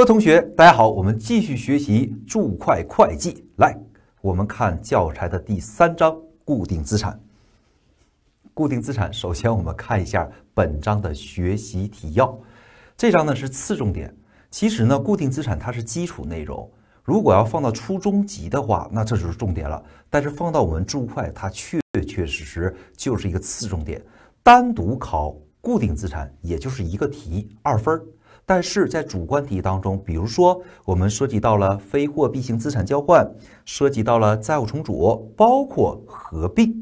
各位同学，大家好，我们继续学习注会会计。来，我们看教材的第三章固定资产。固定资产，首先我们看一下本章的学习提要。这章呢是次重点。其实呢，固定资产它是基础内容。如果要放到初中级的话，那这就是重点了。但是放到我们注会，它确确实实就是一个次重点。单独考固定资产，也就是一个题二分儿。但是在主观题当中，比如说我们涉及到了非货币性资产交换，涉及到了债务重组，包括合并，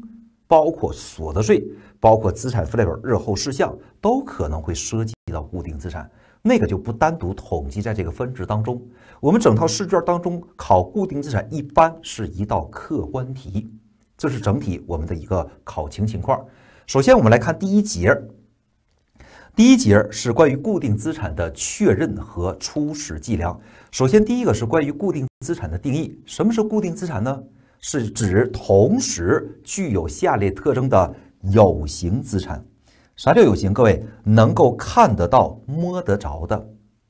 包括所得税，包括资产负债表日后事项，都可能会涉及到固定资产，那个就不单独统计在这个分值当中。我们整套试卷当中考固定资产一般是一道客观题，这是整体我们的一个考情情况。首先，我们来看第一节。第一节是关于固定资产的确认和初始计量。首先，第一个是关于固定资产的定义。什么是固定资产呢？是指同时具有下列特征的有形资产。啥叫有形？各位能够看得到、摸得着的，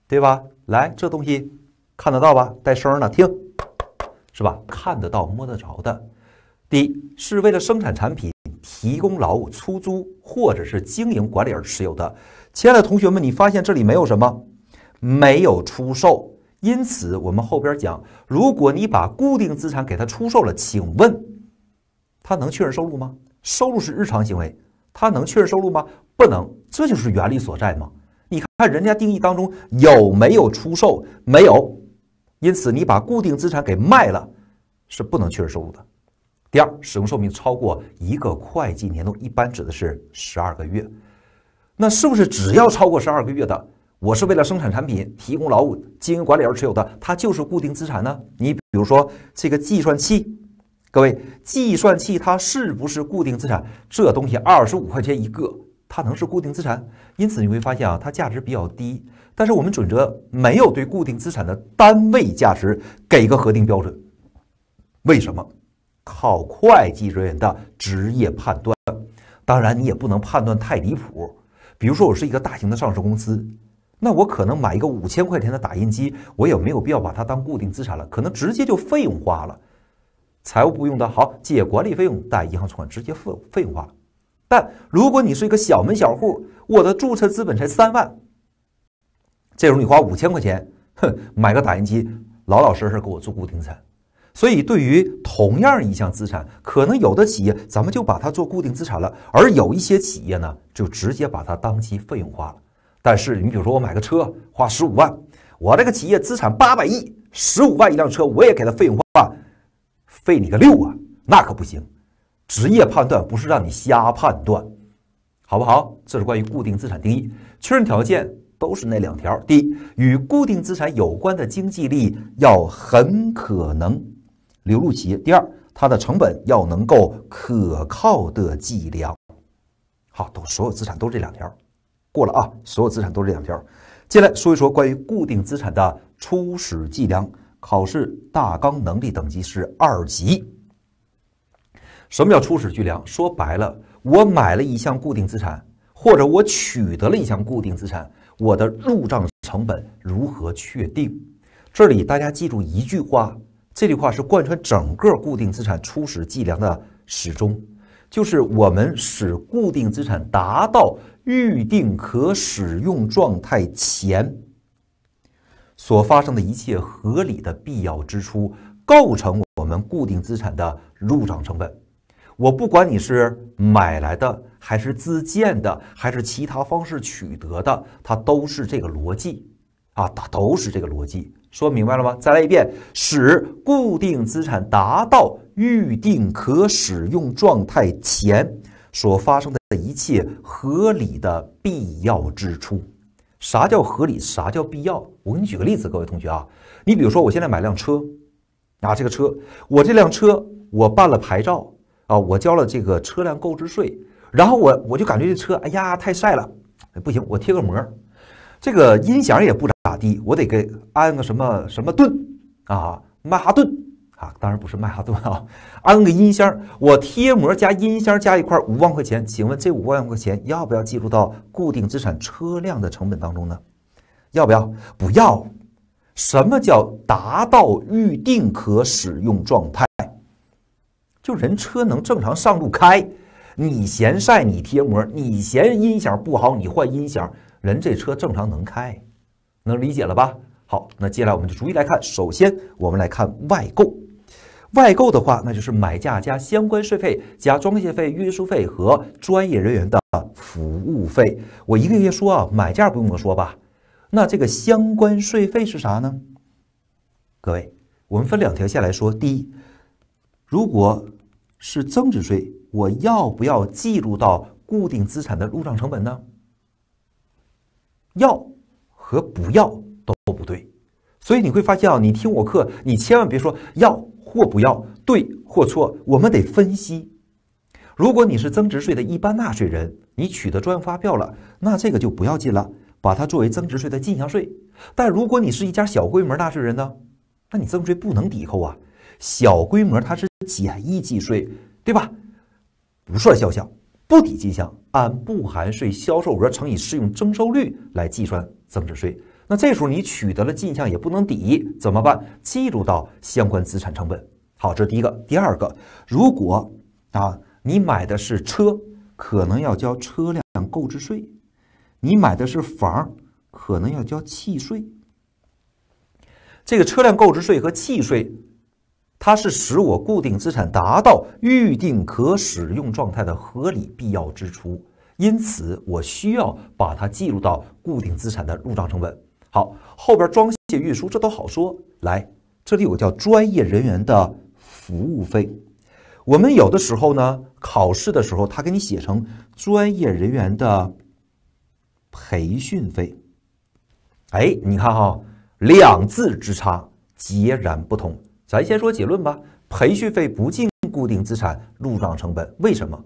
对吧？来，这东西看得到吧？带声儿呢，听，是吧？看得到、摸得着的，第一是为了生产产品。提供劳务、出租或者是经营管理而持有的，亲爱的同学们，你发现这里没有什么，没有出售，因此我们后边讲，如果你把固定资产给它出售了，请问，它能确认收入吗？收入是日常行为，它能确认收入吗？不能，这就是原理所在吗？你看人家定义当中有没有出售？没有，因此你把固定资产给卖了，是不能确认收入的。第二，使用寿命超过一个会计年度，一般指的是十二个月。那是不是只要超过十二个月的，我是为了生产产品、提供劳务、经营管理而持有的，它就是固定资产呢？你比如说这个计算器，各位，计算器它是不是固定资产？这东西二十五块钱一个，它能是固定资产？因此你会发现啊，它价值比较低。但是我们准则没有对固定资产的单位价值给一个核定标准，为什么？靠会计人员的职业判断，当然你也不能判断太离谱。比如说，我是一个大型的上市公司，那我可能买一个五千块钱的打印机，我也没有必要把它当固定资产了，可能直接就费用化了。财务部用的好借管理费用贷银行存款，直接费费用化。但如果你是一个小门小户，我的注册资本才三万，这时候你花五千块钱，哼，买个打印机，老老实实给我做固定资产。所以，对于同样一项资产，可能有的企业咱们就把它做固定资产了，而有一些企业呢，就直接把它当期费用化了。但是，你比如说我买个车花十五万，我这个企业资产八百亿，十五万一辆车，我也给它费用化，费你个六啊，那可不行。职业判断不是让你瞎判断，好不好？这是关于固定资产定义确认条件都是那两条：第一，与固定资产有关的经济利益要很可能。流入企业。第二，它的成本要能够可靠的计量。好，都所有资产都是这两条过了啊。所有资产都是这两条。接下来说一说关于固定资产的初始计量，考试大纲能力等级是二级。什么叫初始计量？说白了，我买了一项固定资产，或者我取得了一项固定资产，我的入账成本如何确定？这里大家记住一句话。这句话是贯穿整个固定资产初始计量的始终，就是我们使固定资产达到预定可使用状态前所发生的一切合理的必要支出，构成我们固定资产的入账成本。我不管你是买来的，还是自建的，还是其他方式取得的，它都是这个逻辑啊，它都是这个逻辑。说明白了吗？再来一遍，使固定资产达到预定可使用状态前所发生的一切合理的必要支出。啥叫合理？啥叫必要？我给你举个例子，各位同学啊，你比如说我现在买辆车，啊，这个车，我这辆车我办了牌照啊，我交了这个车辆购置税，然后我我就感觉这车，哎呀，太晒了，不行，我贴个膜，这个音响也不咋。低，我得给安个什么什么盾啊，曼哈顿啊，当然不是曼哈顿啊，安个音箱，我贴膜加音箱加一块五万块钱，请问这五万块钱要不要计入到固定资产车辆的成本当中呢？要不要？不要。什么叫达到预定可使用状态？就人车能正常上路开，你嫌晒你贴膜，你嫌音响不好你换音响，人这车正常能开。能理解了吧？好，那接下来我们就逐一来看。首先，我们来看外购。外购的话，那就是买价加相关税费、加装卸费、运输费和专业人员的服务费。我一个一个说啊，买价不用我说吧？那这个相关税费是啥呢？各位，我们分两条线来说。第一，如果是增值税，我要不要计入到固定资产的入账成本呢？要。和不要都不对，所以你会发现啊，你听我课，你千万别说要或不要，对或错，我们得分析。如果你是增值税的一般纳税人，你取得专用发票了，那这个就不要进了，把它作为增值税的进项税。但如果你是一家小规模纳税人呢，那你增值税不能抵扣啊。小规模它是简易计税，对吧？不算销项，不抵进项，按不含税销售额乘以适用征收率来计算。增值税，那这时候你取得了进项也不能抵，怎么办？计入到相关资产成本。好，这是第一个。第二个，如果啊你买的是车，可能要交车辆购置税；你买的是房，可能要交契税。这个车辆购置税和契税，它是使我固定资产达到预定可使用状态的合理必要支出。因此，我需要把它计入到固定资产的入账成本。好，后边装卸运输这都好说。来，这里有个叫专业人员的服务费。我们有的时候呢，考试的时候他给你写成专业人员的培训费。哎，你看哈，两字之差，截然不同。咱先说结论吧，培训费不进固定资产入账成本，为什么？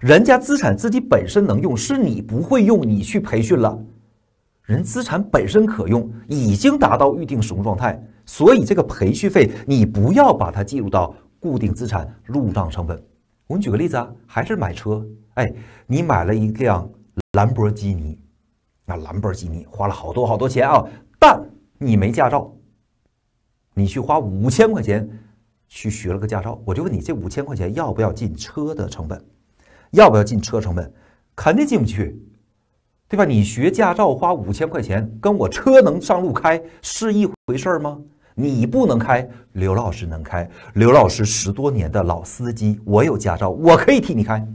人家资产自己本身能用，是你不会用，你去培训了，人资产本身可用，已经达到预定使用状态，所以这个培训费你不要把它计入到固定资产入账成本。我们举个例子啊，还是买车，哎，你买了一辆兰博基尼，那兰博基尼花了好多好多钱啊，但你没驾照，你去花五千块钱去学了个驾照，我就问你，这五千块钱要不要进车的成本？要不要进车成本？肯定进不去，对吧？你学驾照花五千块钱，跟我车能上路开是一回事儿吗？你不能开，刘老师能开。刘老师十多年的老司机，我有驾照，我可以替你开。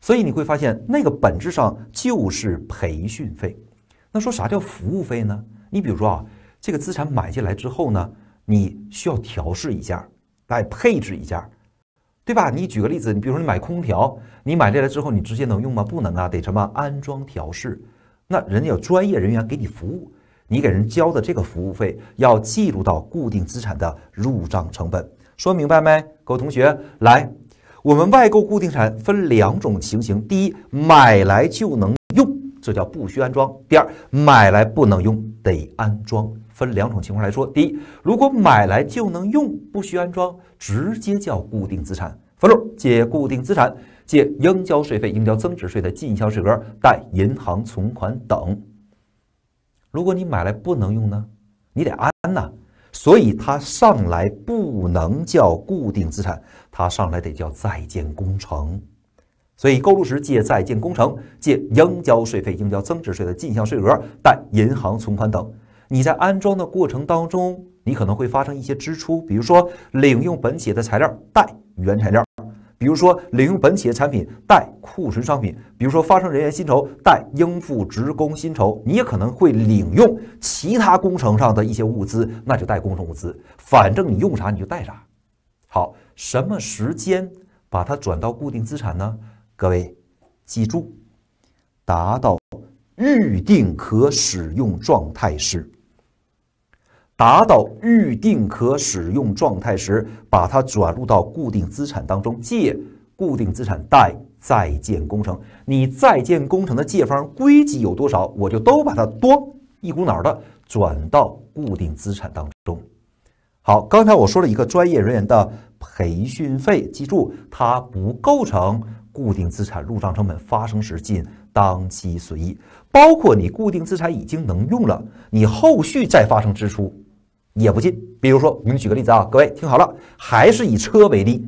所以你会发现，那个本质上就是培训费。那说啥叫服务费呢？你比如说啊，这个资产买进来之后呢，你需要调试一下，来配置一下。对吧？你举个例子，你比如说你买空调，你买这来之后你直接能用吗？不能啊，得什么安装调试。那人家有专业人员给你服务，你给人交的这个服务费要计入到固定资产的入账成本。说明白没？各位同学，来，我们外购固定资产分两种情形：第一，买来就能用，这叫不需安装；第二，买来不能用，得安装。分两种情况来说：第一，如果买来就能用，不需安装，直接叫固定资产。分入借固定资产，借应交税费、应交增值税的进项税额，贷银行存款等。如果你买来不能用呢，你得安呐，所以它上来不能叫固定资产，它上来得叫在建工程。所以购入时借在建工程，借应交税费、应交增值税的进项税额，贷银行存款等。你在安装的过程当中，你可能会发生一些支出，比如说领用本企业的材料，贷原材料。比如说，领用本企业产品带库存商品；比如说，发生人员薪酬带应付职工薪酬，你也可能会领用其他工程上的一些物资，那就带工程物资。反正你用啥你就带啥。好，什么时间把它转到固定资产呢？各位记住，达到预定可使用状态时。达到预定可使用状态时，把它转入到固定资产当中，借固定资产，贷在建工程。你在建工程的借方归集有多少，我就都把它咣一股脑的转到固定资产当中。好，刚才我说了一个专业人员的培训费，记住它不构成固定资产入账成本，发生时进当期损益。包括你固定资产已经能用了，你后续再发生支出。也不进，比如说，我给你举个例子啊，各位听好了，还是以车为例，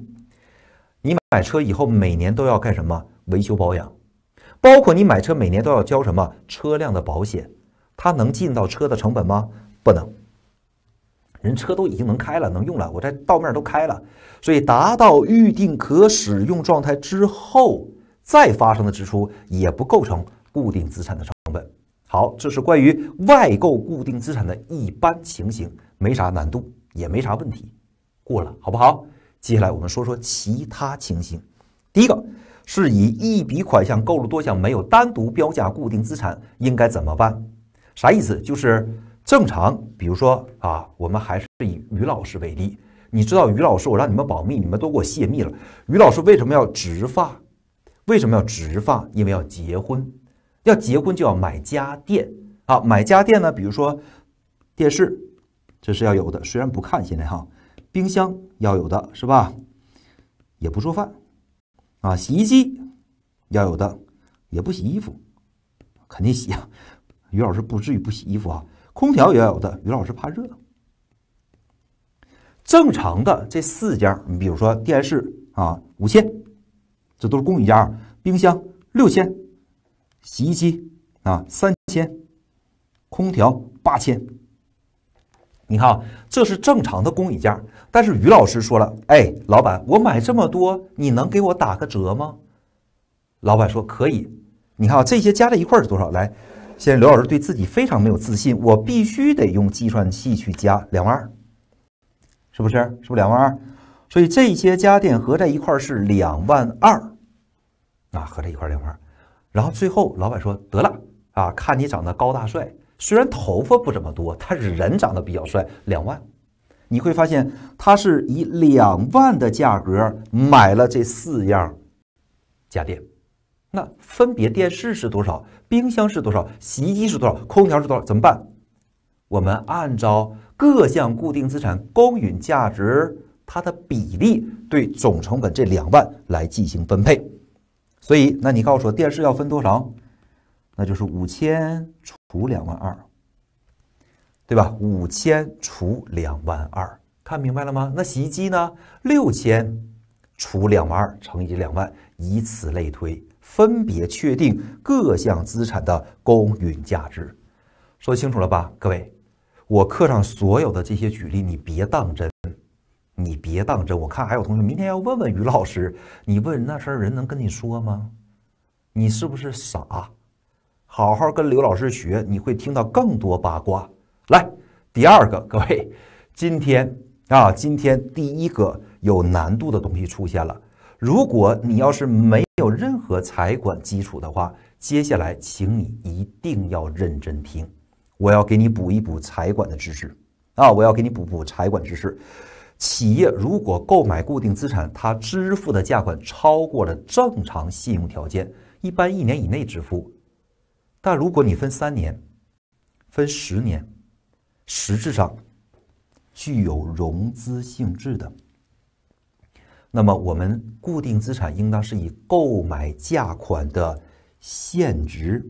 你买车以后每年都要干什么维修保养，包括你买车每年都要交什么车辆的保险，它能进到车的成本吗？不能，人车都已经能开了，能用了，我在道面都开了，所以达到预定可使用状态之后再发生的支出也不构成固定资产的成本。好，这是关于外购固定资产的一般情形。没啥难度，也没啥问题，过了，好不好？接下来我们说说其他情形。第一个是以一笔款项购入多项没有单独标价固定资产，应该怎么办？啥意思？就是正常，比如说啊，我们还是以于老师为例，你知道于老师，我让你们保密，你们都给我泄密了。于老师为什么要植发？为什么要植发？因为要结婚，要结婚就要买家电啊！买家电呢，比如说电视。这是要有的，虽然不看现在哈，冰箱要有的是吧？也不做饭啊，洗衣机要有的，也不洗衣服，肯定洗啊。于老师不至于不洗衣服啊，空调也要有的。于老师怕热。正常的这四家，你比如说电视啊，五千，这都是公允价；冰箱六千，洗衣机啊三千，空调八千。你看，这是正常的公允价。但是于老师说了：“哎，老板，我买这么多，你能给我打个折吗？”老板说：“可以。”你看啊，这些加在一块儿是多少？来，现在刘老师对自己非常没有自信，我必须得用计算器去加两万二，是不是？是不是两万二？所以这些家电合在一块儿是两万二，啊，合在一块儿两万二。然后最后，老板说：“得了，啊，看你长得高大帅。”虽然头发不怎么多，但是人长得比较帅。两万，你会发现他是以两万的价格买了这四样家电。那分别电视是多少？冰箱是多少？洗衣机是多少？空调是多少？怎么办？我们按照各项固定资产公允价值它的比例对总成本这两万来进行分配。所以，那你告诉我电视要分多少？那就是五千除两万二，对吧？五千除两万二，看明白了吗？那洗衣机呢？六千除两万二乘以两万，以此类推，分别确定各项资产的公允价值。说清楚了吧，各位？我课上所有的这些举例，你别当真，你别当真。我看还有同学明天要问问于老师，你问那事儿人能跟你说吗？你是不是傻？好好跟刘老师学，你会听到更多八卦。来，第二个，各位，今天啊，今天第一个有难度的东西出现了。如果你要是没有任何财管基础的话，接下来请你一定要认真听，我要给你补一补财管的知识啊！我要给你补补财管知识。企业如果购买固定资产，它支付的价款超过了正常信用条件，一般一年以内支付。但如果你分三年、分十年，实质上具有融资性质的，那么我们固定资产应当是以购买价款的现值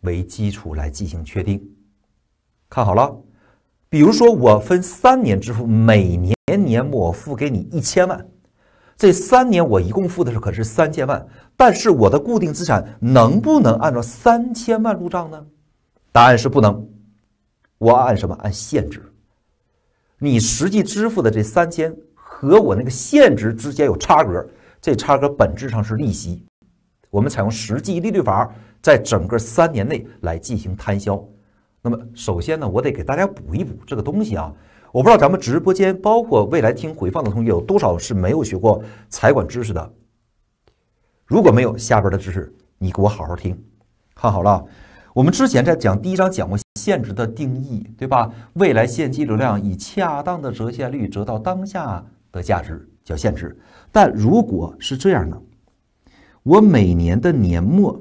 为基础来进行确定。看好了，比如说我分三年支付，每年年末付给你一千万。这三年我一共付的是可是三千万，但是我的固定资产能不能按照三千万入账呢？答案是不能，我按什么？按现值。你实际支付的这三千和我那个现值之间有差额，这差额本质上是利息。我们采用实际利率法，在整个三年内来进行摊销。那么首先呢，我得给大家补一补这个东西啊。我不知道咱们直播间，包括未来听回放的同学，有多少是没有学过财管知识的？如果没有，下边的知识你给我好好听，看好了。我们之前在讲第一章讲过现值的定义，对吧？未来现金流量以恰当的折现率折到当下的价值叫现值。但如果是这样呢？我每年的年末，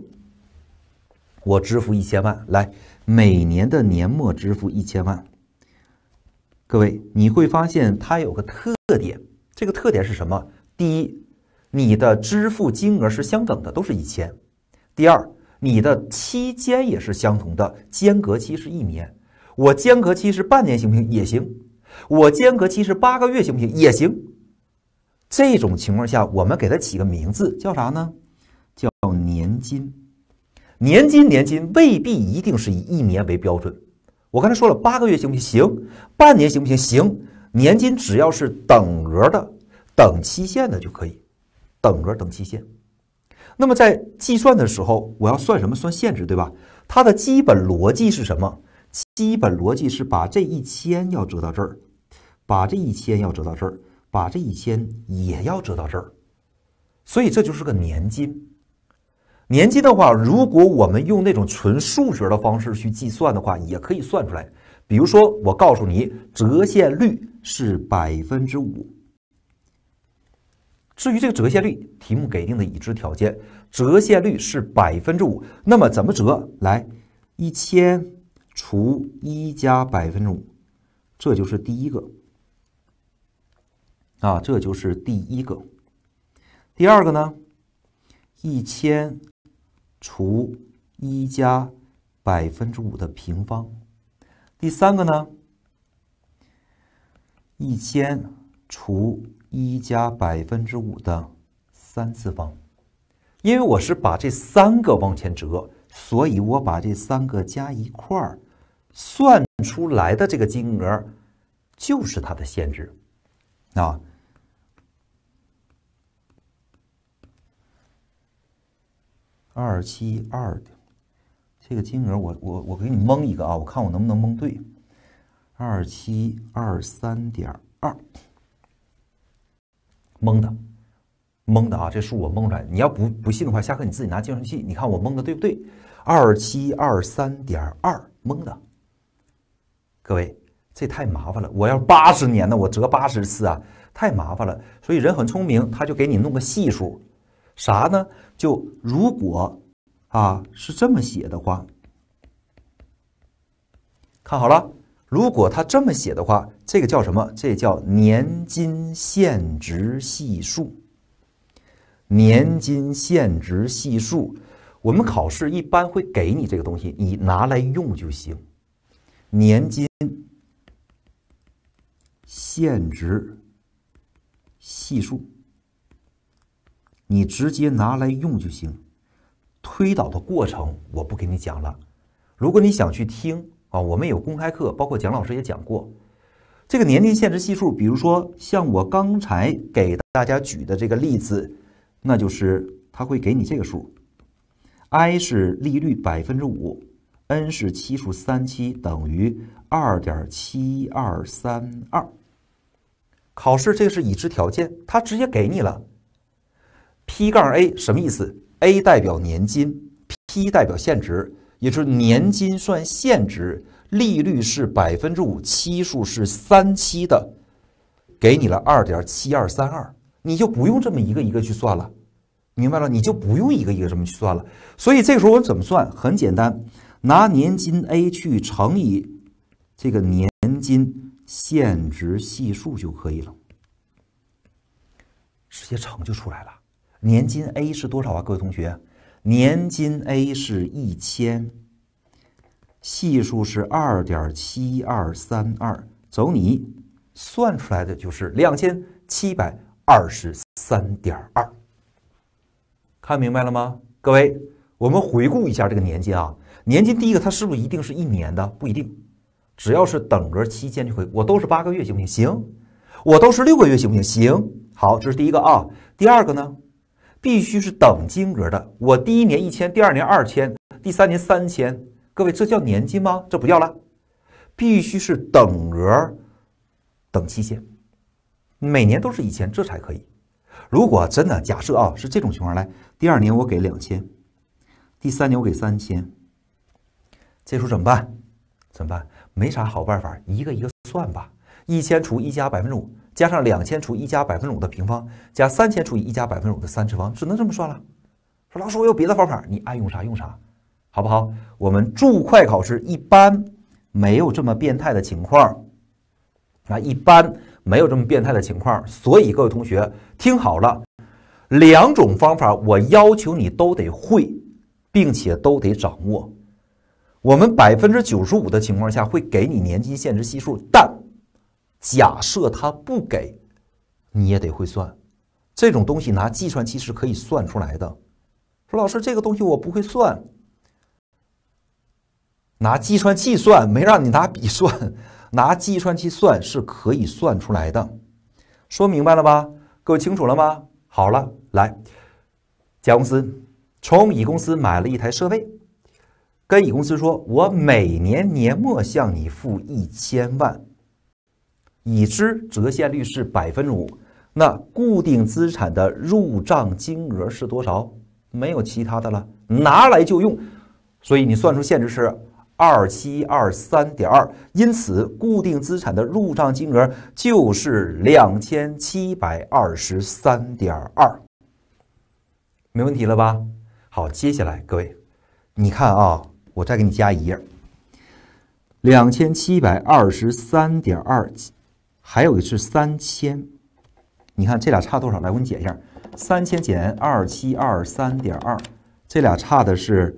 我支付一千万，来每年的年末支付一千万。各位，你会发现它有个特点，这个特点是什么？第一，你的支付金额是相等的，都是一千；第二，你的期间也是相同的，间隔期是一年。我间隔期是半年行不行？也行。我间隔期是八个月行不行？也行。这种情况下，我们给它起个名字叫啥呢？叫年金。年金，年金未必一定是以一年为标准。我刚才说了八个月行不行？行，半年行不行？行，年金只要是等额的、等期限的就可以，等额等期限。那么在计算的时候，我要算什么？算限制，对吧？它的基本逻辑是什么？基本逻辑是把这一千要折到这儿，把这一千要折到这儿，把这一千也要折到这儿，所以这就是个年金。年纪的话，如果我们用那种纯数学的方式去计算的话，也可以算出来。比如说，我告诉你折现率是百分之五。至于这个折现率，题目给定的已知条件，折现率是百分之五。那么怎么折？来，一千除一加百分之五，这就是第一个。啊，这就是第一个。第二个呢？一千。除一加百分之五的平方，第三个呢，一千除一加百分之五的三次方，因为我是把这三个往前折，所以我把这三个加一块儿算出来的这个金额就是它的限制。啊。二七二的这个金额，我我我给你蒙一个啊，我看我能不能蒙对。二七二三点二，蒙的，蒙的啊，这数我蒙出来你要不不信的话，下课你自己拿计算器，你看我蒙的对不对？二七二三点二，蒙的。各位，这太麻烦了。我要八十年呢，我折八十次啊，太麻烦了。所以人很聪明，他就给你弄个系数。啥呢？就如果啊是这么写的话，看好了，如果他这么写的话，这个叫什么？这叫年金现值系数。年金现值系数，我们考试一般会给你这个东西，你拿来用就行。年金现值系数。你直接拿来用就行，推导的过程我不给你讲了。如果你想去听啊，我们有公开课，包括蒋老师也讲过。这个年龄限制系数，比如说像我刚才给大家举的这个例子，那就是他会给你这个数，i 是利率百分之五，n 是期数三期等于二点七二三二。考试这是已知条件，他直接给你了。P 杠 A 什么意思？A 代表年金，P 代表现值，也就是年金算现值，利率是百分之五，期数是三期的，给你了二点七二三二，你就不用这么一个一个去算了，明白了？你就不用一个一个这么去算了。所以这个时候我怎么算？很简单，拿年金 A 去乘以这个年金现值系数就可以了，直接乘就出来了。年金 A 是多少啊？各位同学，年金 A 是一千，系数是二点七二三二，走你，算出来的就是两千七百二十三点二。看明白了吗？各位，我们回顾一下这个年金啊。年金第一个，它是不是一定是一年的？不一定，只要是等额期间就可以。我都是八个月行不行？行，我都是六个月行不行？行。好，这是第一个啊。第二个呢？必须是等金额的。我第一年一千，第二年二千，第三年三千。各位，这叫年金吗？这不叫了。必须是等额、等期限，每年都是一千，这才可以。如果真的假设啊是这种情况来，第二年我给两千，第三年我给三千，这时候怎么办？怎么办？没啥好办法，一个一个算吧。一千除一加百分之五。加上两千除以一加百分之五的平方，加三千除以一加百分之五的三次方，只能这么算了。说老师，我有别的方法，你爱用啥用啥，好不好？我们注会考试一般没有这么变态的情况，啊，一般没有这么变态的情况。所以各位同学听好了，两种方法我要求你都得会，并且都得掌握。我们百分之九十五的情况下会给你年金现值系数，但。假设他不给，你也得会算。这种东西拿计算器是可以算出来的。说老师，这个东西我不会算。拿计算器算，没让你拿笔算，拿计算器算是可以算出来的。说明白了吧？各位清楚了吗？好了，来，甲公司从乙公司买了一台设备，跟乙公司说，我每年年末向你付一千万。已知折现率是百分之五，那固定资产的入账金额是多少？没有其他的了，拿来就用。所以你算出限制是二七二三点二，因此固定资产的入账金额就是两千七百二十三点二，没问题了吧？好，接下来各位，你看啊，我再给你加一页，两千七百二十三点二。还有的是三千，你看这俩差多少？来，我给你解一下，三千减二七二三点二，这俩差的是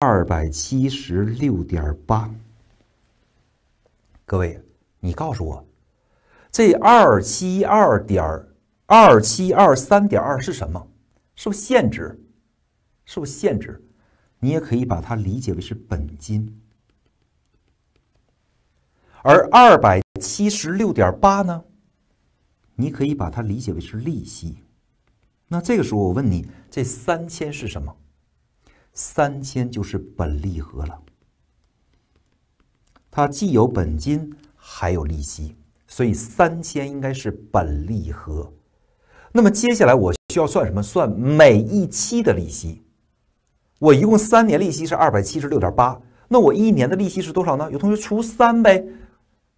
二百七十六点八。各位，你告诉我，这二七二点二七二三点二是什么？是不是现值？是不是现值？你也可以把它理解为是本金。而二百七十六点八呢？你可以把它理解为是利息。那这个时候我问你，这三千是什么？三千就是本利和了。它既有本金，还有利息，所以三千应该是本利和。那么接下来我需要算什么？算每一期的利息。我一共三年利息是二百七十六点八，那我一年的利息是多少呢？有同学除三呗。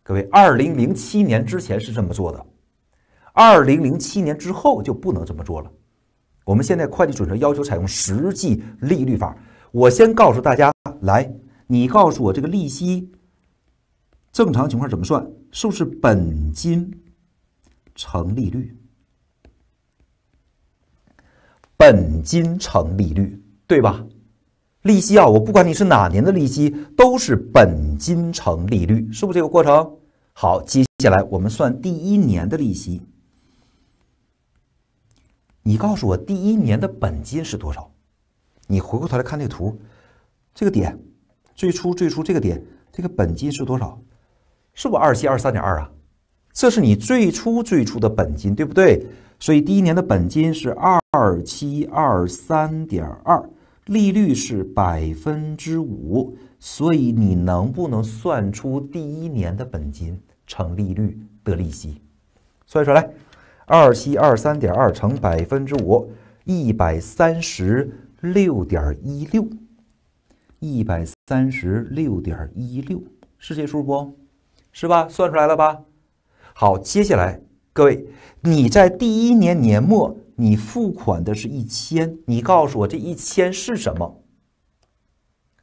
各位，二零零七年之前是这么做的，二零零七年之后就不能这么做了。我们现在会计准则要求采用实际利率法。我先告诉大家，来，你告诉我这个利息正常情况怎么算？是不是本金乘利率？本金乘利率，对吧？利息啊，我不管你是哪年的利息，都是本金乘利率，是不是这个过程？好，接下来我们算第一年的利息。你告诉我第一年的本金是多少？你回过头来看这个图，这个点，最初最初这个点，这个本金是多少？是不是二七二三点二啊？这是你最初最初的本金，对不对？所以第一年的本金是二七二三点二。利率是百分之五，所以你能不能算出第一年的本金乘利率得利息？算出来，二七二三点二乘百分之五，一百三十六点一六，一百三十六点一六是这数不？是吧？算出来了吧？好，接下来。各位，你在第一年年末你付款的是一千，你告诉我这一千是什么？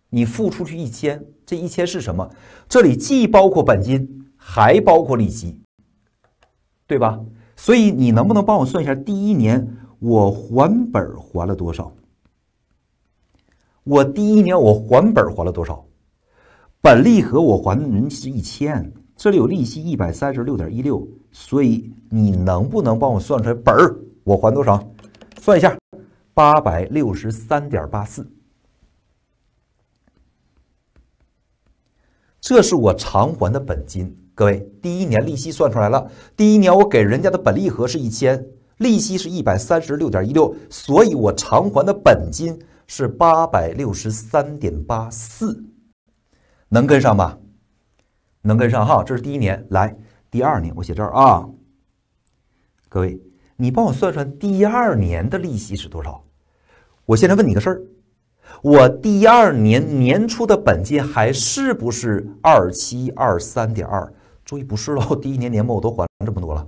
你付出去一千，这一千是什么？这里既包括本金，还包括利息，对吧？所以你能不能帮我算一下，第一年我还本还了多少？我第一年我还本还了多少？本利和我还的人是一千，这里有利息一百三十六点一六。所以你能不能帮我算出来本儿？我还多少？算一下，八百六十三点八四，这是我偿还的本金。各位，第一年利息算出来了，第一年我给人家的本利和是一千，利息是一百三十六点一六，所以我偿还的本金是八百六十三点八四，能跟上吧？能跟上哈？这是第一年，来。第二年，我写这儿啊。各位，你帮我算算第二年的利息是多少？我现在问你个事儿：我第二年年初的本金还是不是二七二三点二？注意，不是喽。第一年年末我都还这么多了，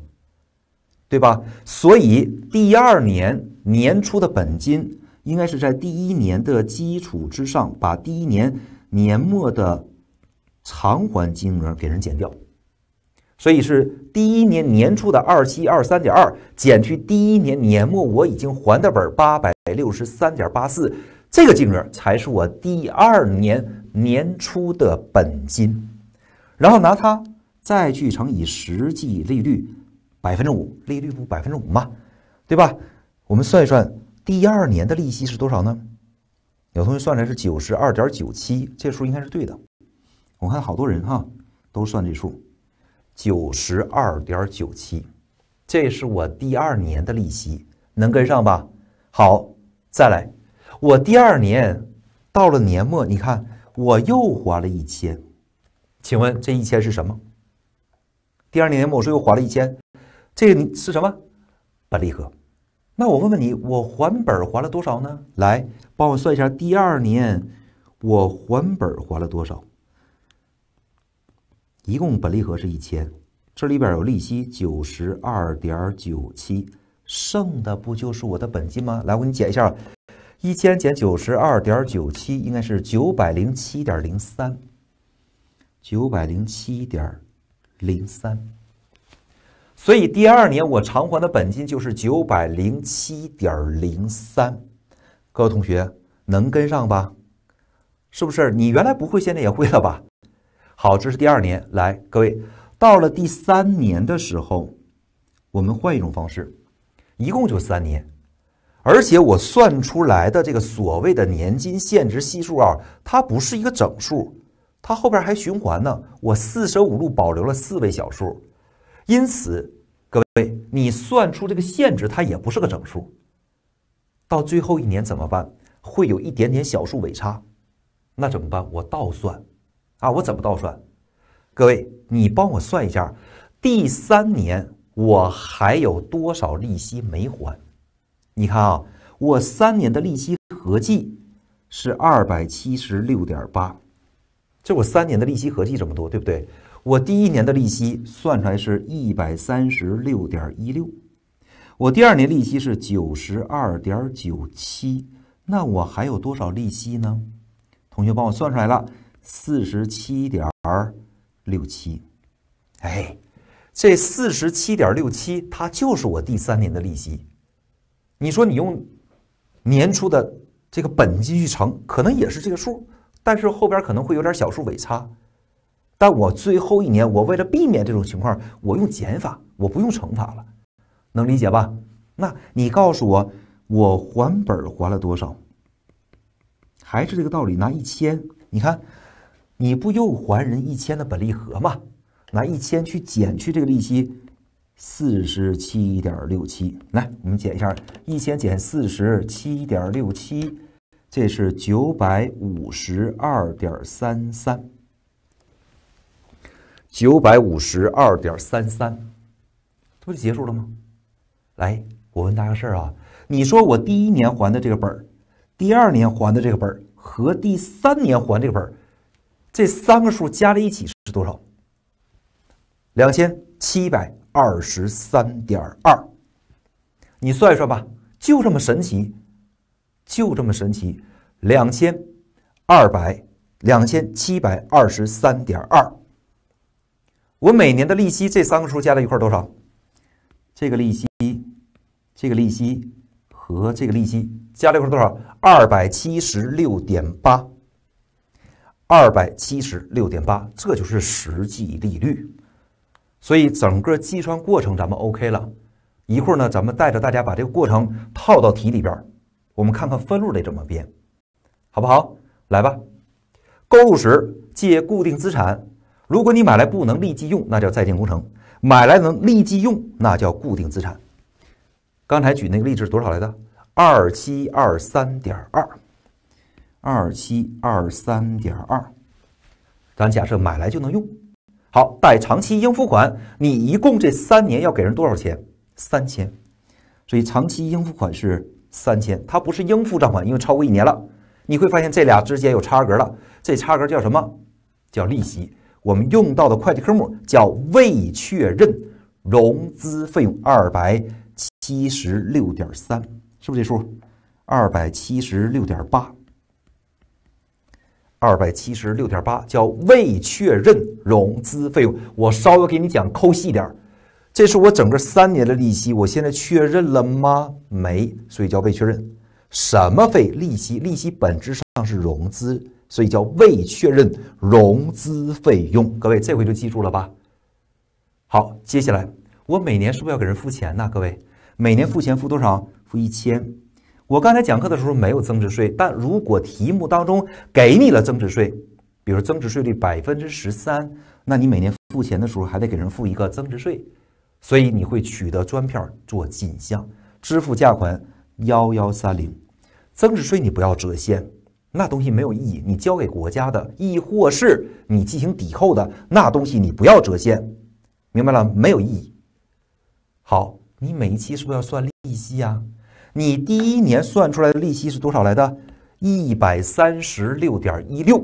对吧？所以第二年年初的本金应该是在第一年的基础之上，把第一年年末的偿还金额给人减掉。所以是第一年年初的二七二三点二减去第一年年末我已经还的本八百六十三点八四，这个金额才是我第二年年初的本金，然后拿它再去乘以实际利率百分之五，利率不百分之五嘛，对吧？我们算一算第二年的利息是多少呢？有同学算出来是九十二点九七，这数应该是对的。我看好多人哈都算这数。九十二点九七，这是我第二年的利息，能跟上吧？好，再来，我第二年到了年末，你看我又还了一千，请问这一千是什么？第二年年末我说又还了一千，这个是什么？本利和。那我问问你，我还本还了多少呢？来，帮我算一下，第二年我还本还了多少？一共本利和是一千，这里边有利息九十二点九七，剩的不就是我的本金吗？来，我给你减一下，一千减九十二点九七，应该是九百零七点零三，九百零七点零三。所以第二年我偿还的本金就是九百零七点零三。各位同学能跟上吧？是不是？你原来不会，现在也会了吧？好，这是第二年。来，各位，到了第三年的时候，我们换一种方式，一共就三年，而且我算出来的这个所谓的年金现值系数啊，它不是一个整数，它后边还循环呢。我四舍五入保留了四位小数，因此，各位，你算出这个现值，它也不是个整数。到最后一年怎么办？会有一点点小数尾差，那怎么办？我倒算。啊，我怎么倒算？各位，你帮我算一下，第三年我还有多少利息没还？你看啊，我三年的利息合计是二百七十六点八，这我三年的利息合计这么多，对不对？我第一年的利息算出来是一百三十六点一六，我第二年利息是九十二点九七，那我还有多少利息呢？同学帮我算出来了。四十七点六七，哎，这四十七点六七，它就是我第三年的利息。你说你用年初的这个本金去乘，可能也是这个数，但是后边可能会有点小数尾差。但我最后一年，我为了避免这种情况，我用减法，我不用乘法了，能理解吧？那你告诉我，我还本还了多少？还是这个道理，拿一千，你看。你不又还人一千的本利和吗？拿一千去减去这个利息四十七点六七，来，我们减一下，一千减四十七点六七，这是九百五十二点三三，九百五十二点三三，这不就结束了吗？来，我问大家个事儿啊，你说我第一年还的这个本儿，第二年还的这个本儿和第三年还这个本儿。这三个数加在一起是多少？两千七百二十三点二，你算一算吧，就这么神奇，就这么神奇，两千二百两千七百二十三点二。我每年的利息这三个数加在一块多少？这个利息，这个利息和这个利息加在一块多少？二百七十六点八。二百七十六点八，这就是实际利率。所以整个计算过程咱们 OK 了。一会儿呢，咱们带着大家把这个过程套到题里边儿，我们看看分录得怎么编，好不好？来吧，购入时借固定资产。如果你买来不能立即用，那叫在建工程；买来能立即用，那叫固定资产。刚才举那个例子多少来的？二七二三点二。二七二三点二，咱假设买来就能用。好，贷长期应付款，你一共这三年要给人多少钱？三千，所以长期应付款是三千，它不是应付账款，因为超过一年了。你会发现这俩之间有差额了，这差额叫什么？叫利息。我们用到的会计科目叫未确认融资费用，二百七十六点三，是不是这数？二百七十六点八。二百七十六点八叫未确认融资费用。我稍微给你讲抠细点儿，这是我整个三年的利息。我现在确认了吗？没，所以叫未确认。什么费？利息，利息本质上是融资，所以叫未确认融资费用。各位，这回就记住了吧？好，接下来我每年是不是要给人付钱呢？各位，每年付钱付多少？付一千。我刚才讲课的时候没有增值税，但如果题目当中给你了增值税，比如增值税率百分之十三，那你每年付钱的时候还得给人付一个增值税，所以你会取得专票做进项支付价款幺幺三零，增值税你不要折现，那东西没有意义，你交给国家的，亦或是你进行抵扣的那东西你不要折现，明白了没有意义。好，你每一期是不是要算利息呀？你第一年算出来的利息是多少来的？一百三十六点一六，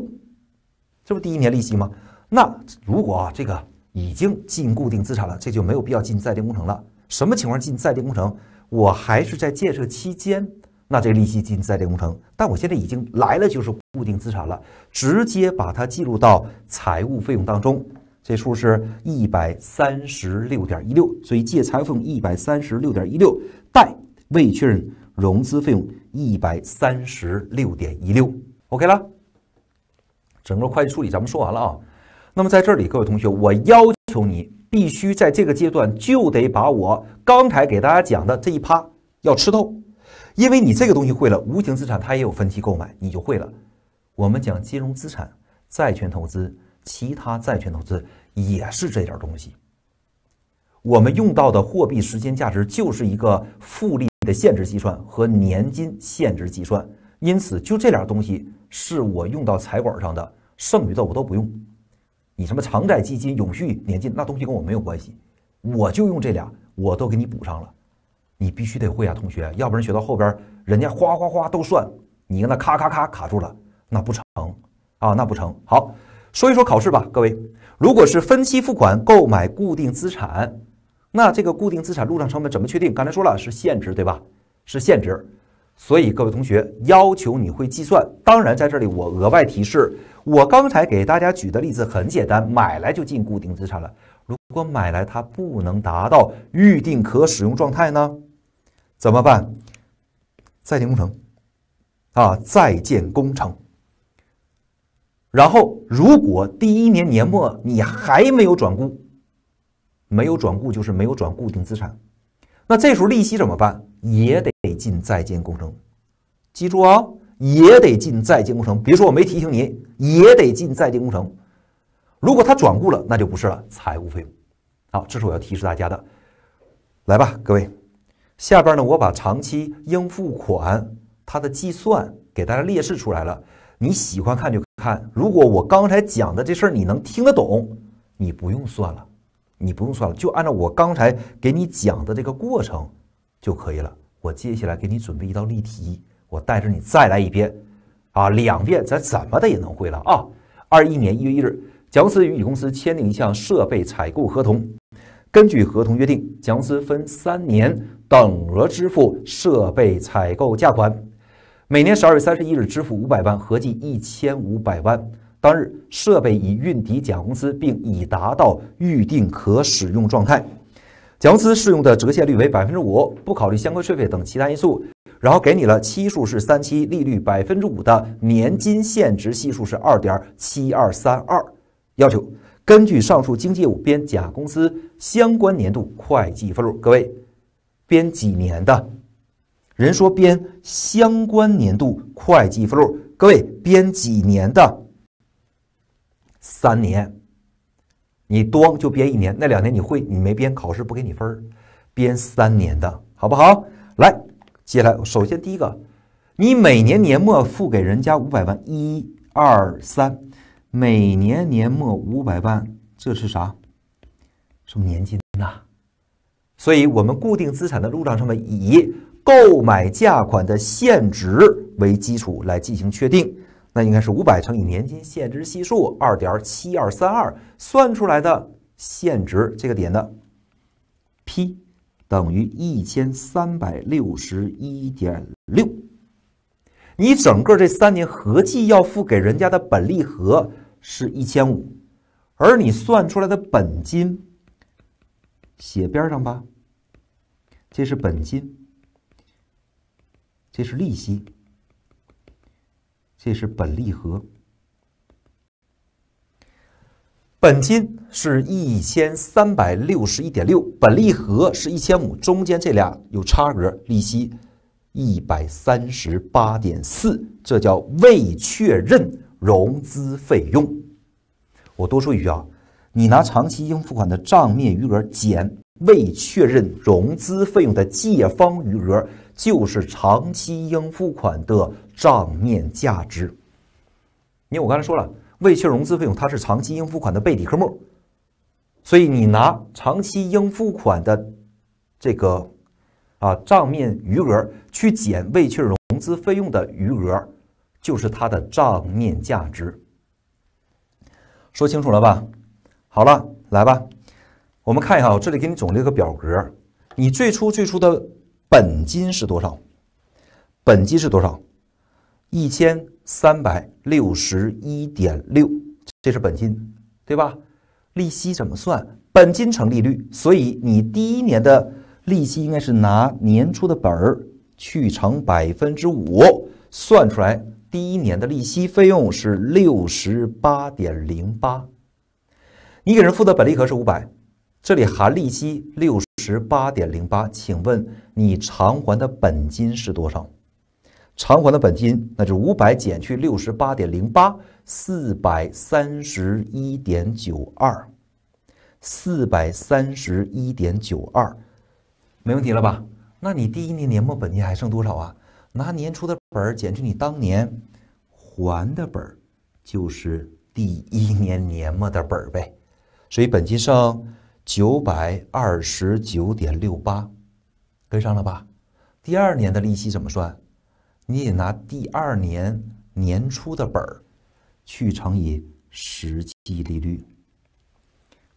这不第一年利息吗？那如果啊，这个已经进固定资产了，这就没有必要进在建工程了。什么情况进在建工程？我还是在建设期间，那这利息进在建工程。但我现在已经来了，就是固定资产了，直接把它记录到财务费用当中。这数是一百三十六点一六，所以借财务费用一百三十六点一六，贷。未确认融资费用一百三十六点一六，OK 了。整个会计处理咱们说完了啊。那么在这里，各位同学，我要求你必须在这个阶段就得把我刚才给大家讲的这一趴要吃透，因为你这个东西会了，无形资产它也有分期购买，你就会了。我们讲金融资产、债权投资、其他债权投资也是这点东西，我们用到的货币时间价值就是一个复利。的限值计算和年金限值计算，因此就这俩东西是我用到财管上的，剩余的我都不用。你什么长债基金、永续年金那东西跟我没有关系，我就用这俩，我都给你补上了。你必须得会啊，同学，要不然学到后边人家哗哗哗都算，你跟那咔咔咔卡住了，那不成啊，那不成。好，说一说考试吧，各位，如果是分期付款购买固定资产。那这个固定资产入账成本怎么确定？刚才说了是现值，对吧？是现值。所以各位同学要求你会计算。当然，在这里我额外提示，我刚才给大家举的例子很简单，买来就进固定资产了。如果买来它不能达到预定可使用状态呢？怎么办？在建工程啊，在建工程。然后，如果第一年年末你还没有转估。没有转固就是没有转固定资产，那这时候利息怎么办？也得进在建工程。记住啊，也得进在建工程。别说我没提醒你，也得进在建工程。如果它转固了，那就不是了，财务费用。好，这是我要提示大家的。来吧，各位，下边呢我把长期应付款它的计算给大家列示出来了。你喜欢看就看。如果我刚才讲的这事儿你能听得懂，你不用算了。你不用算了，就按照我刚才给你讲的这个过程就可以了。我接下来给你准备一道例题，我带着你再来一遍，啊，两遍咱怎么的也能会了啊。二一年一月一日，甲公司与乙公司签订一项设备采购合同，根据合同约定，甲公司分三年等额支付设备采购价款，每年十二月三十一日支付五百万，合计一千五百万。当日设备已运抵甲公司，并已达到预定可使用状态。甲公司适用的折现率为百分之五，不考虑相关税费等其他因素。然后给你了期数是三期，利率百分之五的年金现值系数是二点七二三二。要求根据上述经济业务编甲公司相关年度会计附录。各位编几年的？人说编相关年度会计附录。各位编几年的？三年，你多就编一年，那两年你会你没编，考试不给你分儿。编三年的好不好？来，接下来，首先第一个，你每年年末付给人家五百万，一二三，每年年末五百万，这是啥？是年金呐。所以，我们固定资产的入账上面，以购买价款的现值为基础来进行确定。那应该是五百乘以年金现值系数二点七二三二，算出来的现值这个点的 P 等于一千三百六十一点六。你整个这三年合计要付给人家的本利和是一千五，而你算出来的本金写边上吧，这是本金，这是利息。这是本利和，本金是一千三百六十一点六，本利和是一千五，中间这俩有差额，利息一百三十八点四，这叫未确认融资费用。我多说一句啊，你拿长期应付款的账面余额减未确认融资费用的借方余额，就是长期应付款的。账面价值，因为我刚才说了，未确认融资费用它是长期应付款的备抵科目，所以你拿长期应付款的这个啊账面余额去减未确认融资费用的余额，就是它的账面价值。说清楚了吧？好了，来吧，我们看一下，我这里给你总结个表格，你最初最初的本金是多少？本金是多少？一千三百六十一点六，这是本金，对吧？利息怎么算？本金乘利率，所以你第一年的利息应该是拿年初的本儿去乘百分之五，算出来第一年的利息费用是六十八点零八。你给人付的本利和是五百，这里含利息六十八点零八，请问你偿还的本金是多少？偿还的本金，那就五百减去六十八点零八，四百三十一点九二，四百三十一点九二，没问题了吧？那你第一年年末本金还剩多少啊？拿年初的本儿减去你当年还的本儿，就是第一年年末的本儿呗。所以本金剩九百二十九点六八，跟上了吧？第二年的利息怎么算？你得拿第二年年初的本儿去乘以实际利率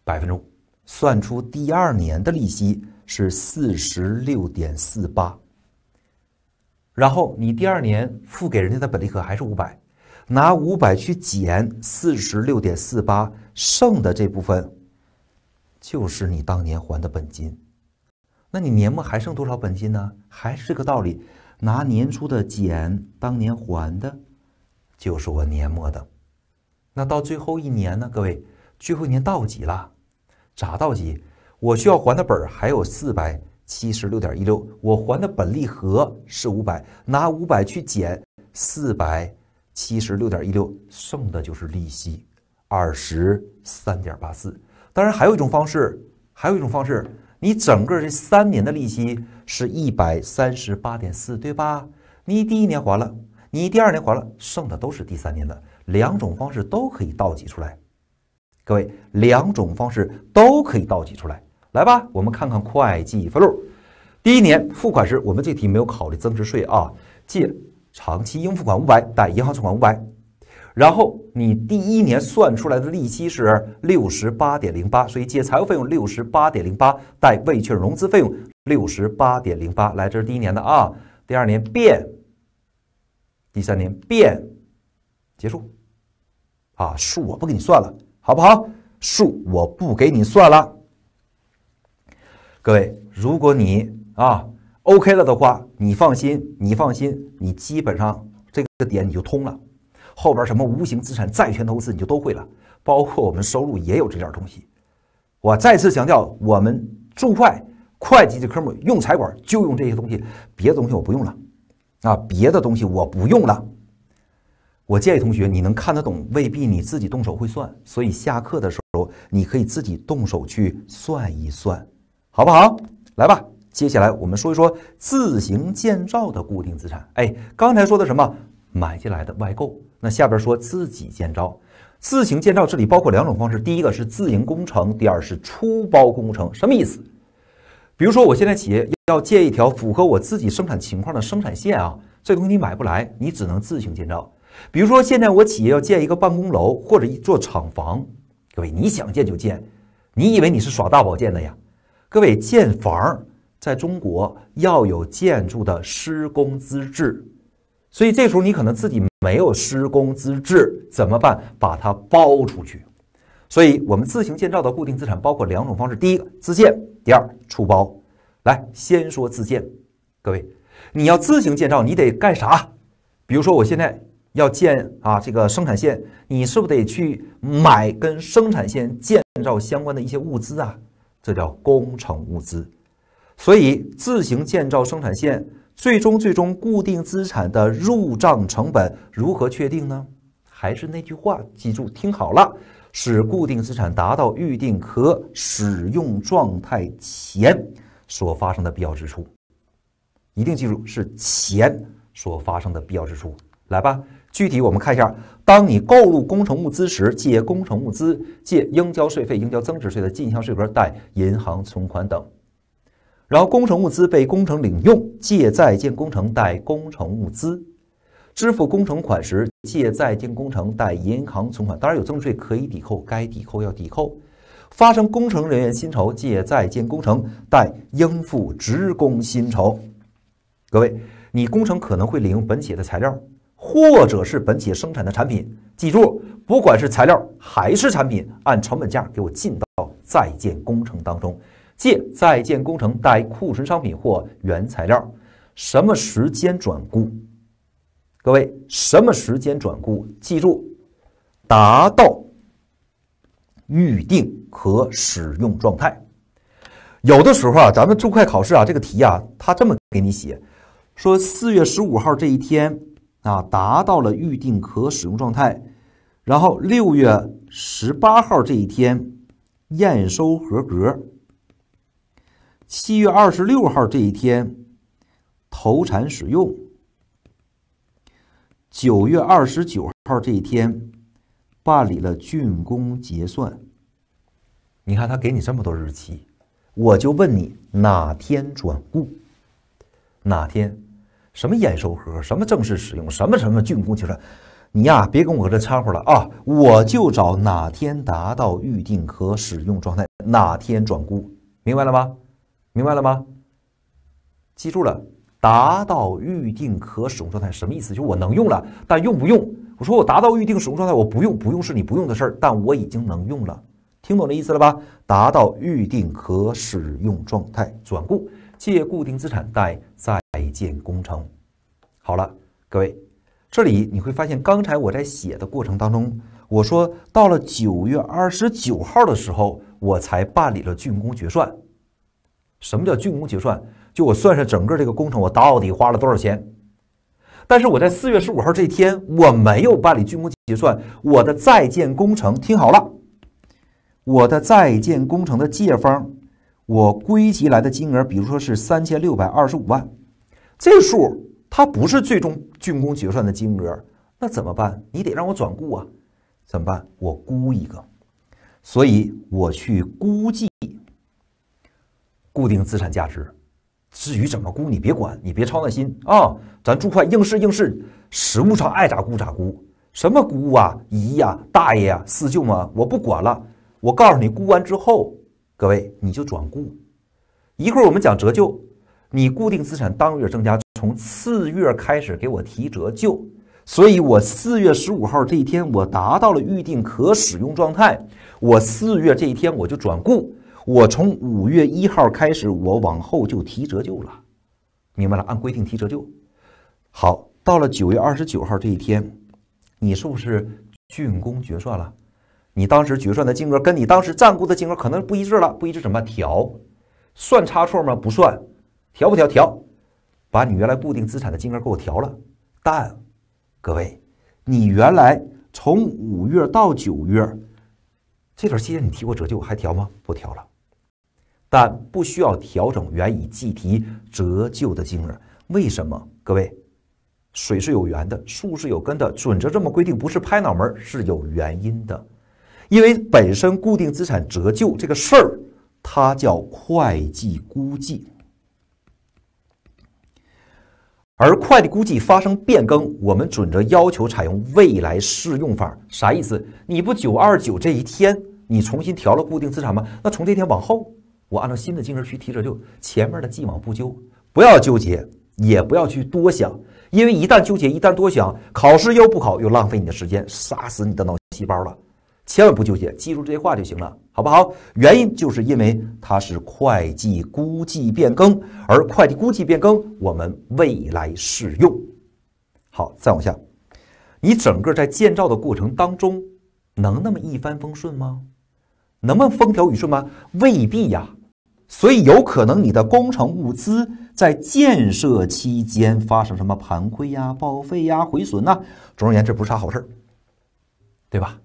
百分之五，算出第二年的利息是四十六点四八。然后你第二年付给人家的本利可还是五百，拿五百去减四十六点四八，剩的这部分就是你当年还的本金。那你年末还剩多少本金呢？还是这个道理。拿年初的减当年还的，就是我年末的。那到最后一年呢？各位，最后一年到几了？咋到几？我需要还的本儿还有四百七十六点一六，我还的本利和是五百，拿五百去减四百七十六点一六，剩的就是利息二十三点八四。当然还有一种方式，还有一种方式，你整个这三年的利息。是一百三十八点四，对吧？你第一年还了，你第二年还了，剩的都是第三年的。两种方式都可以倒挤出来，各位，两种方式都可以倒挤出来。来吧，我们看看会计分录。第一年付款时，我们这题没有考虑增值税啊。借：长期应付款五百，贷：银行存款五百。然后你第一年算出来的利息是六十八点零八，所以借财务费用六十八点零八，贷未确认融资费用六十八点零八。来，这是第一年的啊，第二年变，第三年变，结束。啊，数我不给你算了，好不好？数我不给你算了。各位，如果你啊 OK 了的话，你放心，你放心，你基本上这个点你就通了。后边什么无形资产、债权投资，你就都会了，包括我们收入也有这点东西。我再次强调，我们注会会计的科目用财管就用这些东西，别的东西我不用了啊，别的东西我不用了。我建议同学，你能看得懂，未必你自己动手会算，所以下课的时候你可以自己动手去算一算，好不好？来吧，接下来我们说一说自行建造的固定资产。哎，刚才说的什么？买进来的外购，那下边说自己建造，自行建造，这里包括两种方式，第一个是自营工程，第二是出包工程，什么意思？比如说我现在企业要建一条符合我自己生产情况的生产线啊，这东西你买不来，你只能自行建造。比如说现在我企业要建一个办公楼或者一座厂房，各位你想建就建，你以为你是耍大宝建的呀？各位建房儿在中国要有建筑的施工资质。所以这时候你可能自己没有施工资质，怎么办？把它包出去。所以我们自行建造的固定资产包括两种方式：第一个自建，第二出包。来，先说自建。各位，你要自行建造，你得干啥？比如说我现在要建啊这个生产线，你是不是得去买跟生产线建造相关的一些物资啊？这叫工程物资。所以自行建造生产线。最终，最终固定资产的入账成本如何确定呢？还是那句话，记住听好了，使固定资产达到预定可使用状态前所发生的必要支出。一定记住是前所发生的必要支出，来吧。具体我们看一下，当你购入工程物资时，借工程物资，借应交税费、应交增值税的进项税额，贷银行存款等。然后工程物资被工程领用，借在建工程贷工程物资；支付工程款时，借在建工程贷银行存款。当然有增值税可以抵扣，该抵扣要抵扣。发生工程人员薪酬，借在建工程贷应付职工薪酬。各位，你工程可能会领用本企业的材料，或者是本企业生产的产品。记住，不管是材料还是产品，按成本价给我进到在建工程当中。借在建工程、带库存商品或原材料，什么时间转固？各位，什么时间转固？记住，达到预定可使用状态。有的时候啊，咱们注会考试啊，这个题啊，他这么给你写，说四月十五号这一天啊，达到了预定可使用状态，然后六月十八号这一天验收合格。七月二十六号这一天投产使用，九月二十九号这一天办理了竣工结算。你看他给你这么多日期，我就问你哪天转固，哪天什么验收合格，什么正式使用，什么什么竣工结算。你呀别跟我这掺和了啊！我就找哪天达到预定可使用状态，哪天转固，明白了吗？明白了吗？记住了，达到预定可使用状态什么意思？就是我能用了，但用不用？我说我达到预定使用状态，我不用，不用是你不用的事儿，但我已经能用了。听懂这意思了吧？达到预定可使用状态，转固借固定资产，贷在建工程。好了，各位，这里你会发现，刚才我在写的过程当中，我说到了九月二十九号的时候，我才办理了竣工决算。什么叫竣工结算？就我算算整个这个工程，我到底花了多少钱？但是我在四月十五号这一天，我没有办理竣工结算。我的在建工程，听好了，我的在建工程的借方，我归集来的金额，比如说是三千六百二十五万，这数它不是最终竣工结算的金额，那怎么办？你得让我转估啊，怎么办？我估一个，所以我去估计。固定资产价值，至于怎么估，你别管，你别操那心啊！咱注会应试应试，实物上爱咋估咋估，什么估啊姨呀、大爷啊、四舅嘛，我不管了。我告诉你，估完之后，各位你就转估。一会儿我们讲折旧，你固定资产当月增加，从次月开始给我提折旧。所以我四月十五号这一天，我达到了预定可使用状态，我四月这一天我就转估。我从五月一号开始，我往后就提折旧了，明白了？按规定提折旧。好，到了九月二十九号这一天，你是不是竣工决算了？你当时决算的金额跟你当时占估的金额可能不一致了，不一致怎么调？算差错吗？不算。调不调？调，把你原来固定资产的金额给我调了。但，各位，你原来从五月到九月这段期间你提过折旧，还调吗？不调了。但不需要调整原已计提折旧的金额。为什么？各位，水是有源的，树是有根的。准则这么规定，不是拍脑门，是有原因的。因为本身固定资产折旧这个事儿，它叫会计估计，而会计估计发生变更，我们准则要求采用未来适用法。啥意思？你不九二九这一天，你重新调了固定资产吗？那从这天往后。我按照新的精神去提折旧，前面的既往不咎，不要纠结，也不要去多想，因为一旦纠结，一旦多想，考试又不考，又浪费你的时间，杀死你的脑细胞了，千万不纠结，记住这些话就行了，好不好？原因就是因为它是会计估计变更，而会计估计变更，我们未来适用。好，再往下，你整个在建造的过程当中，能那么一帆风顺吗？能不能风调雨顺吗？未必呀。所以有可能你的工程物资在建设期间发生什么盘亏呀、报废呀、毁损呐，总而言之，不是啥好事儿，对吧？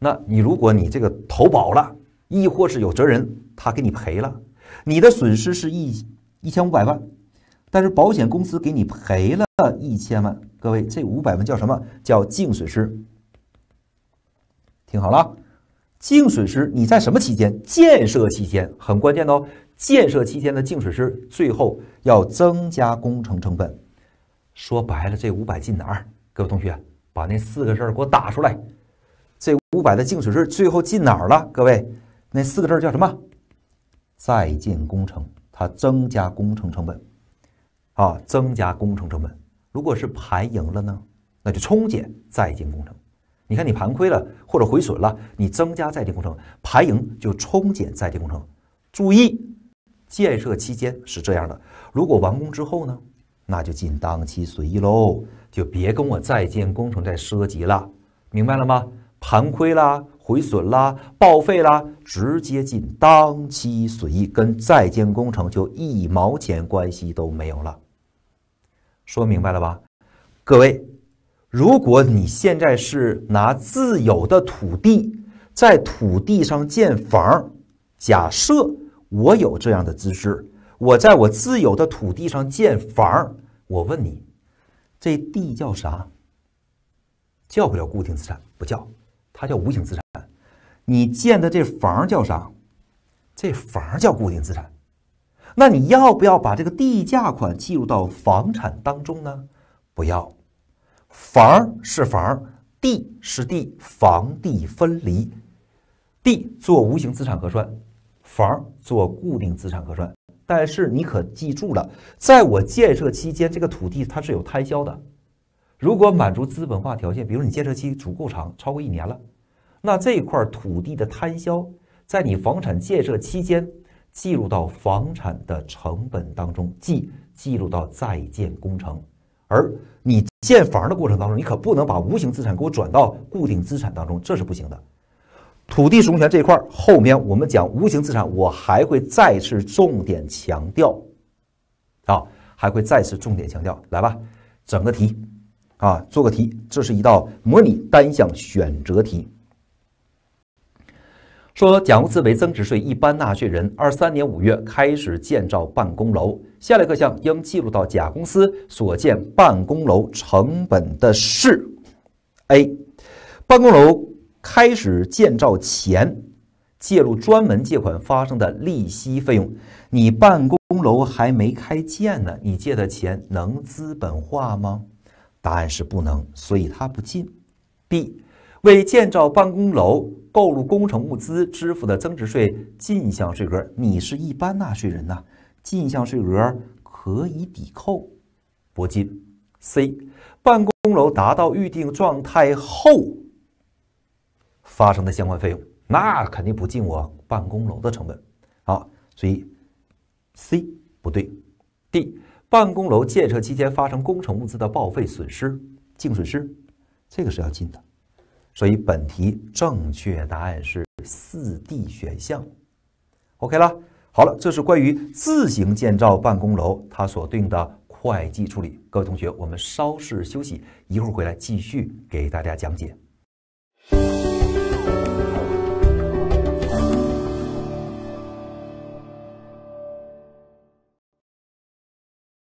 那你如果你这个投保了，亦或是有责任，他给你赔了，你的损失是一一千五百万，但是保险公司给你赔了一千万，各位，这五百万叫什么叫净损失？听好了。净水师，你在什么期间？建设期间很关键哦。建设期间的净水师最后要增加工程成本。说白了，这五百进哪儿？各位同学，把那四个字儿给我打出来。这五百的净水师最后进哪儿了？各位，那四个字儿叫什么？在建工程，它增加工程成本。啊，增加工程成本。如果是排盈了呢，那就冲减在建工程。你看，你盘亏了或者回损了，你增加在建工程；盘盈就冲减在建工程。注意，建设期间是这样的。如果完工之后呢，那就进当期损益喽，就别跟我在建工程再涉及了。明白了吗？盘亏啦、回损啦、报废啦，直接进当期损益，跟在建工程就一毛钱关系都没有了。说明白了吧，各位？如果你现在是拿自有的土地在土地上建房，假设我有这样的资质，我在我自有的土地上建房，我问你，这地叫啥？叫不了固定资产，不叫，它叫无形资产。你建的这房叫啥？这房叫固定资产。那你要不要把这个地价款计入到房产当中呢？不要。房是房，地是地，房地分离。地做无形资产核算，房做固定资产核算。但是你可记住了，在我建设期间，这个土地它是有摊销的。如果满足资本化条件，比如你建设期足够长，超过一年了，那这块土地的摊销在你房产建设期间计入到房产的成本当中，即记录到在建工程，而。建房的过程当中，你可不能把无形资产给我转到固定资产当中，这是不行的。土地使用权这一块，后面我们讲无形资产，我还会再次重点强调。啊，还会再次重点强调。来吧，整个题，啊，做个题。这是一道模拟单项选择题。说甲公司为增值税一般纳税人，二三年五月开始建造办公楼。下列各项应记录到甲公司所建办公楼成本的是：A. 办公楼开始建造前，借入专门借款发生的利息费用。你办公楼还没开建呢，你借的钱能资本化吗？答案是不能，所以它不进。B. 为建造办公楼购入工程物资支付的增值税进项税额，你是一般纳税人呐，进项税额可以抵扣，不进。C，办公楼达到预定状态后发生的相关费用，那肯定不进我办公楼的成本。好，所以 C 不对。D，办公楼建设期间发生工程物资的报废损失净损失，这个是要进的。所以本题正确答案是四 D 选项，OK 了。好了，这是关于自行建造办公楼它所对应的会计处理。各位同学，我们稍事休息，一会儿回来继续给大家讲解。